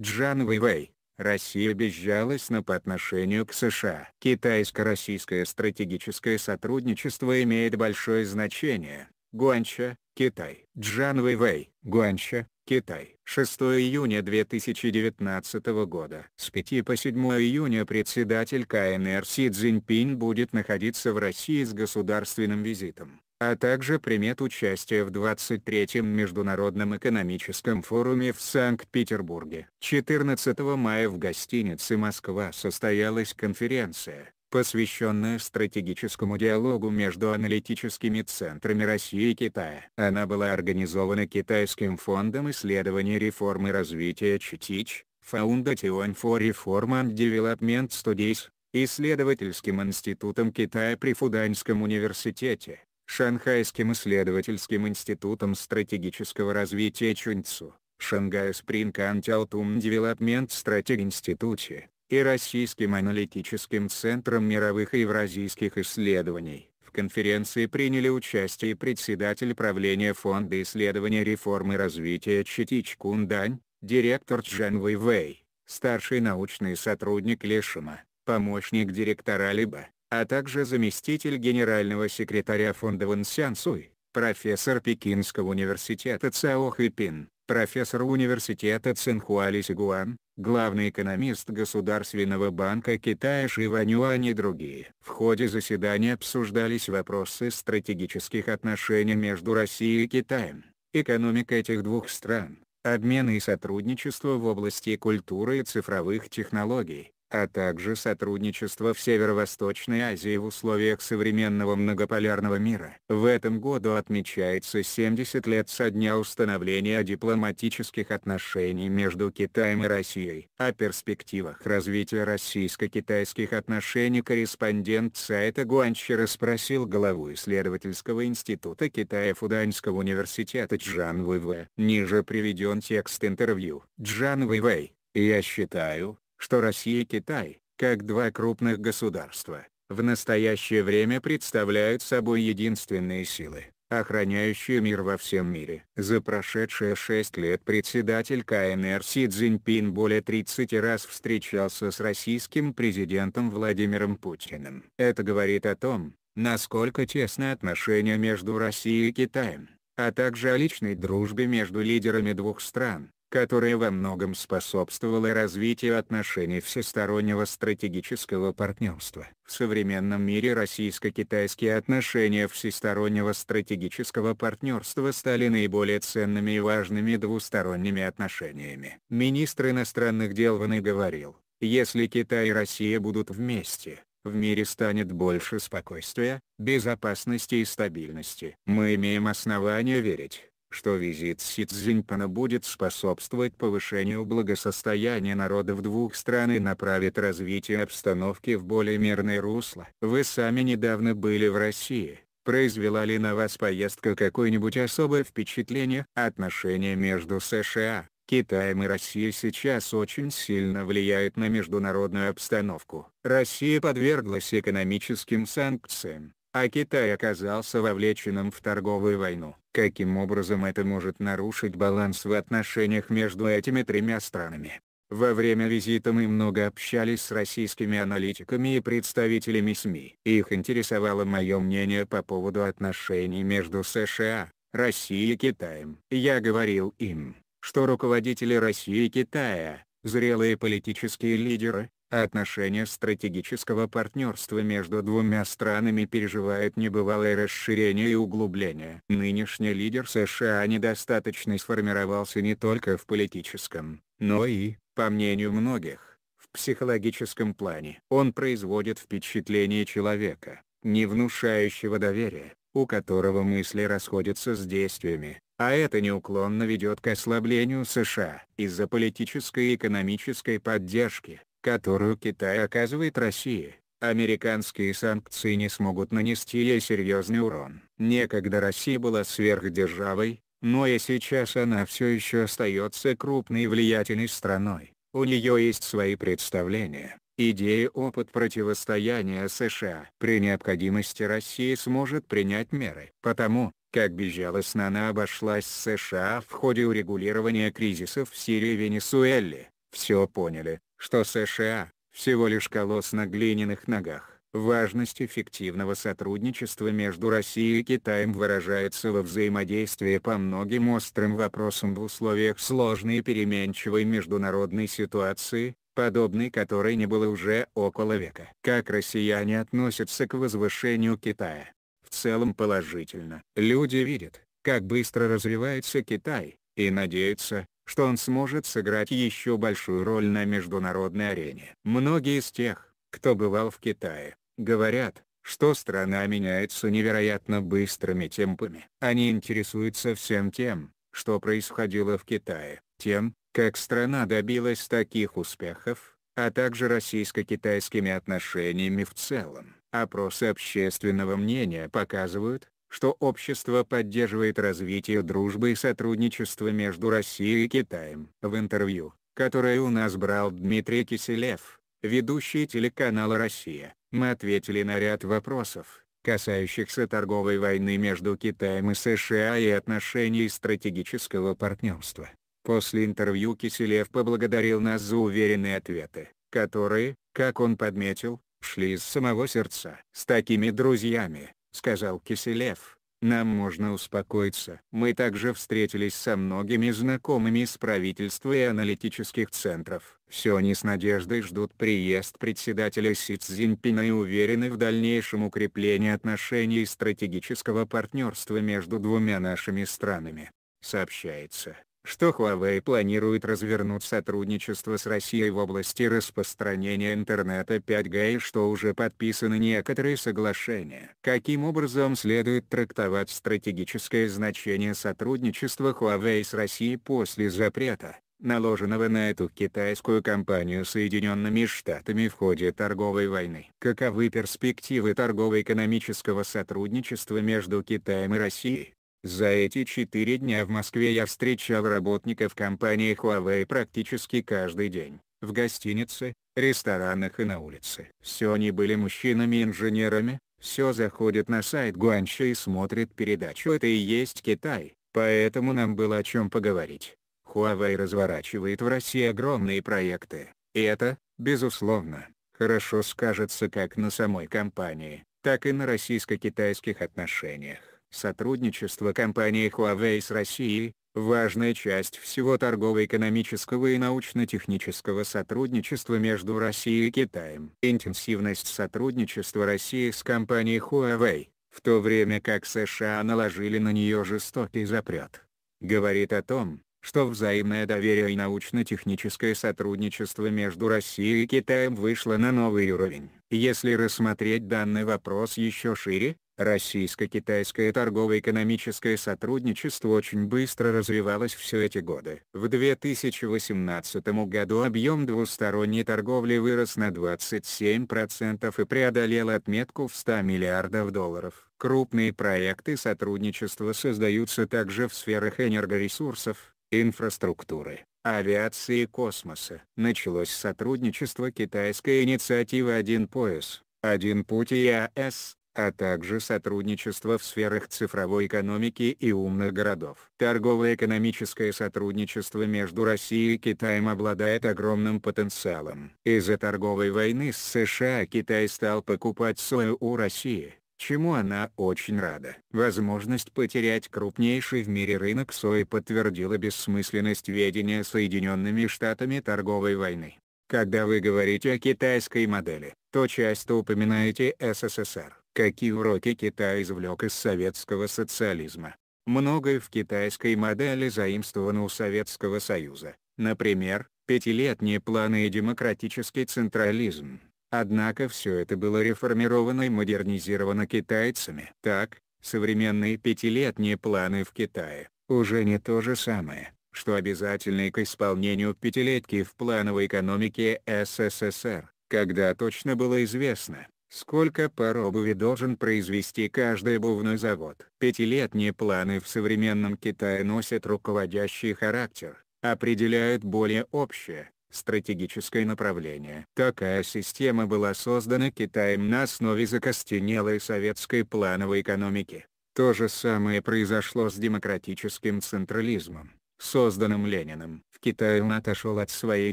Джан Вэйвэй. Россия безжалостна по отношению к США. Китайско-российское стратегическое сотрудничество имеет большое значение. Гуанча, Китай. Джан Вэйвэй. Гуанча, Китай. 6 июня 2019 года. С 5 по 7 июня председатель КНР Си Цзиньпинь будет находиться в России с государственным визитом а также примет участие в 23-м Международном экономическом форуме в Санкт-Петербурге. 14 мая в гостинице «Москва» состоялась конференция, посвященная стратегическому диалогу между аналитическими центрами России и Китая. Она была организована Китайским фондом исследований реформы развития ЧИТИЧ, Foundation for Reform and Development Studies, Исследовательским институтом Китая при Фуданьском университете, Шанхайским исследовательским институтом стратегического развития Чуньцу, Шангай Spring Consultum Development Strategy Institute, и Российским аналитическим центром мировых и евразийских исследований. В конференции приняли участие председатель правления Фонда исследования реформы развития Читич Кундань, директор Чжан Вэй, старший научный сотрудник Лешима, помощник директора Либа, а также заместитель генерального секретаря фонда Ван Сян Суй, профессор Пекинского университета Цао Хэпин, профессор университета Цинхуа Ли Сигуан, главный экономист Государственного банка Китая Шива Нюань и другие. В ходе заседания обсуждались вопросы стратегических отношений между Россией и Китаем, экономика этих двух стран, обмены и сотрудничество в области культуры и цифровых технологий, а также сотрудничество в Северо-Восточной Азии в условиях современного многополярного мира. В этом году отмечается 70 лет со дня установления дипломатических отношений между Китаем и Россией. О перспективах развития российско-китайских отношений корреспондент сайта Гуанчи расспросил главу исследовательского института Китая Фуданьского университета Джан Вэйвэ. Ниже приведен текст интервью. Джан Вэйвэй. Я считаю, что Россия и Китай, как два крупных государства, в настоящее время представляют собой единственные силы, охраняющие мир во всем мире. За прошедшие шесть лет председатель КНР Си Цзиньпин более 30 раз встречался с российским президентом Владимиром Путиным. Это говорит о том, насколько тесны отношения между Россией и Китаем, а также о личной дружбе между лидерами двух стран, которое во многом способствовало развитию отношений всестороннего стратегического партнерства. В современном мире российско-китайские отношения всестороннего стратегического партнерства стали наиболее ценными и важными двусторонними отношениями. Министр иностранных дел Ваны говорил, если Китай и Россия будут вместе, в мире станет больше спокойствия, безопасности и стабильности. Мы имеем основания верить, что визит Си Цзиньпина будет способствовать повышению благосостояния народа в двух стран и направит развитие обстановки в более мирное русло. Вы сами недавно были в России. Произвела ли на вас поездка какое-нибудь особое впечатление? Отношения между США, Китаем и Россией сейчас очень сильно влияют на международную обстановку. Россия подверглась экономическим санкциям а Китай оказался вовлеченным в торговую войну. Каким образом это может нарушить баланс в отношениях между этими тремя странами? Во время визита мы много общались с российскими аналитиками и представителями СМИ. Их интересовало мое мнение по поводу отношений между США, Россией и Китаем. Я говорил им, что руководители России и Китая, зрелые политические лидеры, Отношения стратегического партнерства между двумя странами переживают небывалое расширение и углубление. Нынешний лидер США недостаточно сформировался не только в политическом, но и, по мнению многих, в психологическом плане. Он производит впечатление человека, не внушающего доверия, у которого мысли расходятся с действиями, а это неуклонно ведет к ослаблению США. Из-за политической и экономической поддержки, которую Китай оказывает России, американские санкции не смогут нанести ей серьезный урон. Некогда Россия была сверхдержавой, но и сейчас она все еще остается крупной и влиятельной страной. У нее есть свои представления, идеи опыт противостояния США. При необходимости Россия сможет принять меры. Потому, как безжалостно она обошлась с США в ходе урегулирования кризисов в Сирии и Венесуэле, все поняли, что США – всего лишь колосс на глиняных ногах. Важность эффективного сотрудничества между Россией и Китаем выражается во взаимодействии по многим острым вопросам в условиях сложной и переменчивой международной ситуации, подобной которой не было уже около века. Как россияне относятся к возвышению Китая? В целом положительно. Люди видят, как быстро развивается Китай, и надеются, что он сможет сыграть еще большую роль на международной арене. Многие из тех, кто бывал в Китае, говорят, что страна меняется невероятно быстрыми темпами. Они интересуются всем тем, что происходило в Китае, тем, как страна добилась таких успехов, а также российско-китайскими отношениями в целом. Опросы общественного мнения показывают, что общество поддерживает развитие дружбы и сотрудничества между Россией и Китаем. В интервью, которое у нас брал Дмитрий Киселев, ведущий телеканала «Россия», мы ответили на ряд вопросов, касающихся торговой войны между Китаем и США и отношений стратегического партнерства. После интервью Киселев поблагодарил нас за уверенные ответы, которые, как он подметил, шли из самого сердца. С такими друзьями, сказал Киселев, нам можно успокоиться. Мы также встретились со многими знакомыми из правительства и аналитических центров. Все они с надеждой ждут приезд председателя Си Цзиньпина и уверены в дальнейшем укреплении отношений и стратегического партнерства между двумя нашими странами. Сообщается, что Huawei планирует развернуть сотрудничество с Россией в области распространения интернета 5G и что уже подписаны некоторые соглашения. Каким образом следует трактовать стратегическое значение сотрудничества Huawei с Россией после запрета? наложенного на эту китайскую компанию Соединенными Штатами в ходе торговой войны. Каковы перспективы торгово-экономического сотрудничества между Китаем и Россией? За эти четыре дня в Москве я встречал работников компании Huawei практически каждый день, в гостинице, ресторанах и на улице. Все они были мужчинами-инженерами, все заходят на сайт Гуанча и смотрят передачу «Это и есть Китай», поэтому нам было о чем поговорить. Huawei разворачивает в России огромные проекты, и это, безусловно, хорошо скажется как на самой компании, так и на российско-китайских отношениях. Сотрудничество компании Huawei с Россией – важная часть всего торгово-экономического и научно-технического сотрудничества между Россией и Китаем. Интенсивность сотрудничества России с компанией Huawei, в то время как США наложили на нее жестокий запрет, говорит о том, что взаимное доверие и научно-техническое сотрудничество между Россией и Китаем вышло на новый уровень. Если рассмотреть данный вопрос еще шире, Российско-китайское торгово-экономическое сотрудничество очень быстро развивалось все эти годы. В 2018 году объем двусторонней торговли вырос на 27% и преодолел отметку в 100 миллиардов долларов. Крупные проекты сотрудничества создаются также в сферах энергоресурсов, инфраструктуры, авиации и космоса. Началось сотрудничество китайской инициативы «Один пояс», «Один путь» и АЭС, а также сотрудничество в сферах цифровой экономики и умных городов. Торгово-экономическое сотрудничество между Россией и Китаем обладает огромным потенциалом. Из-за торговой войны с США Китай стал покупать сою у России чему она очень рада. Возможность потерять крупнейший в мире рынок сои подтвердила бессмысленность ведения Соединенными Штатами торговой войны. Когда вы говорите о китайской модели, то часто упоминаете СССР. Какие уроки Китай извлек из советского социализма? Многое в китайской модели заимствовано у Советского Союза, например, пятилетние планы и демократический централизм. Однако все это было реформировано и модернизировано китайцами. Так, современные пятилетние планы в Китае уже не то же самое, что обязательные к исполнению пятилетки в плановой экономике СССР, когда точно было известно, Сколько пар обуви должен произвести каждый обувной завод? Пятилетние планы в современном Китае носят руководящий характер, определяют более общее, стратегическое направление. Такая система была создана Китаем на основе закостенелой советской плановой экономики. То же самое произошло с демократическим централизмом созданным Лениным. В Китае он отошел от своей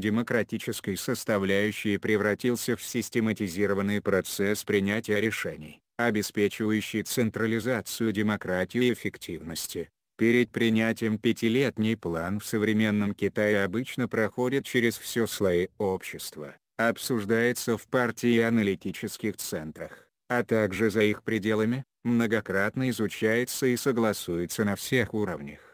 демократической составляющей и превратился в систематизированный процесс принятия решений, обеспечивающий централизацию демократии и эффективности. Перед принятием пятилетний план в современном Китае обычно проходит через все слои общества, обсуждается в партии и аналитических центрах, а также за их пределами, многократно изучается и согласуется на всех уровнях.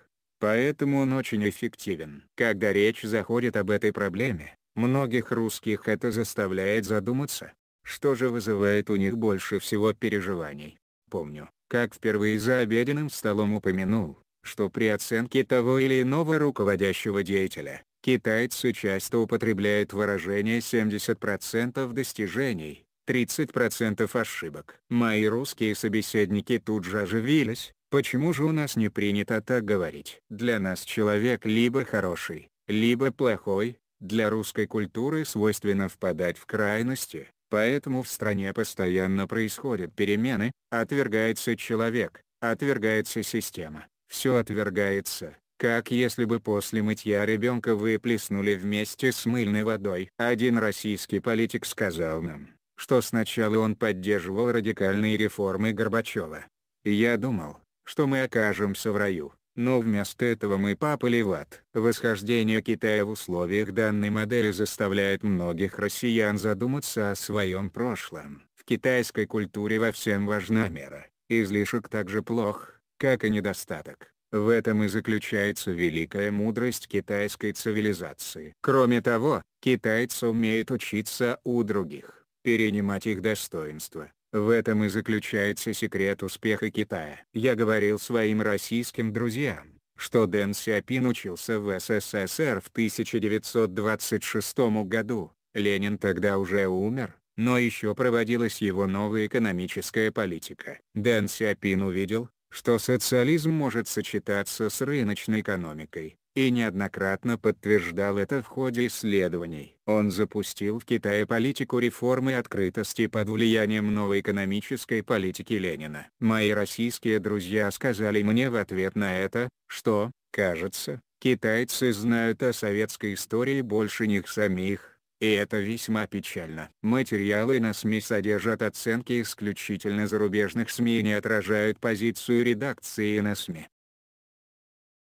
Поэтому он очень эффективен. Когда речь заходит об этой проблеме, многих русских это заставляет задуматься, что же вызывает у них больше всего переживаний. Помню, как впервые за обеденным столом упомянул, что при оценке того или иного руководящего деятеля, китайцы часто употребляют выражение 70% достижений, 30% ошибок. Мои русские собеседники тут же оживились, Почему же у нас не принято так говорить? Для нас человек либо хороший, либо плохой, для русской культуры свойственно впадать в крайности, поэтому в стране постоянно происходят перемены, отвергается человек, отвергается система, все отвергается, как если бы после мытья ребенка выплеснули вместе с мыльной водой. Один российский политик сказал нам, что сначала он поддерживал радикальные реформы Горбачева. Я думал, что мы окажемся в раю, но вместо этого мы попали в ад. Восхождение Китая в условиях данной модели заставляет многих россиян задуматься о своем прошлом. В китайской культуре во всем важна мера, излишек также плох, как и недостаток. В этом и заключается великая мудрость китайской цивилизации. Кроме того, китайцы умеют учиться у других, перенимать их достоинства, в этом и заключается секрет успеха Китая. Я говорил своим российским друзьям, что Дэн Сяопин учился в СССР в 1926 году, Ленин тогда уже умер, но еще проводилась его новая экономическая политика. Дэн Сяопин увидел, что социализм может сочетаться с рыночной экономикой, и неоднократно подтверждал это в ходе исследований. Он запустил в Китае политику реформы открытости под влиянием новой экономической политики Ленина. Мои российские друзья сказали мне в ответ на это, что, кажется, китайцы знают о советской истории больше них самих. И это весьма печально. Материалы на СМИ содержат оценки исключительно зарубежных СМИ и не отражают позицию редакции на СМИ.